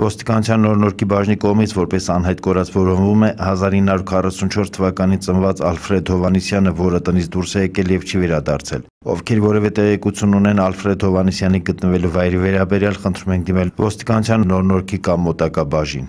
Ոստիկանության օրնորքի բաժնի կողմից որպես անհայտ կորած որոնվում է 1944 թվականին ծնված Ալֆրեդ Հովանիսյանը, որը տնից դուրս է եկել եւ չի վերադարձել։ Ովքեր որևէ տեղեկություն ունեն Ալֆրեդ Հովանիսյանի գտնվելու վայրի վերաբերյալ, խնդրում ենք դիմել ոստիկանության օրնորքի կամ մոտակա բաժին։